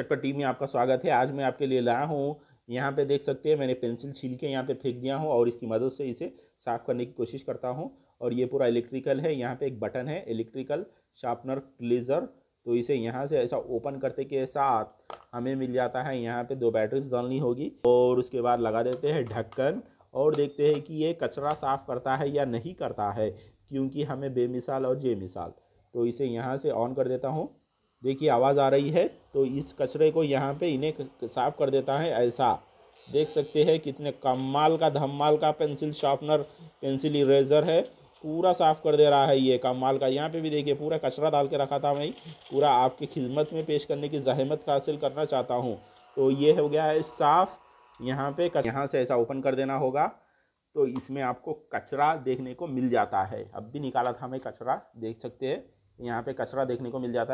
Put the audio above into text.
चटपट टीम में आपका स्वागत है आज मैं आपके लिए लाया हूँ यहाँ पे देख सकते हैं मैंने पेंसिल छील के यहाँ पे फेंक दिया हूँ और इसकी मदद से इसे साफ़ करने की कोशिश करता हूँ और ये पूरा इलेक्ट्रिकल है यहाँ पे एक बटन है इलेक्ट्रिकल शार्पनर क्लीज़र तो इसे यहाँ से ऐसा ओपन करते के साथ हमें मिल जाता है यहाँ पर दो बैटरीज डालनी होगी और उसके बाद लगा देते हैं ढक्कन और देखते हैं कि ये कचरा साफ़ करता है या नहीं करता है क्योंकि हमें बेमिसाल और जे मिसाल तो इसे यहाँ से ऑन कर देता हूँ देखिए आवाज़ आ रही है तो इस कचरे को यहाँ पे इन्हें साफ़ कर देता है ऐसा देख सकते हैं कितने कमाल का धमाल का पेंसिल शार्पनर पेंसिल इरेजर है पूरा साफ़ कर दे रहा है ये कमाल का यहाँ पे भी देखिए पूरा कचरा डाल के रखा था मैं पूरा आपकी खिदमत में पेश करने की जहमत हासिल करना चाहता हूँ तो ये हो गया है साफ़ यहाँ पे यहाँ से ऐसा ओपन कर देना होगा तो इसमें आपको कचरा देखने को मिल जाता है अब भी निकाला था मैं कचरा देख सकते हैं यहाँ पे कचरा देखने को मिल जाता है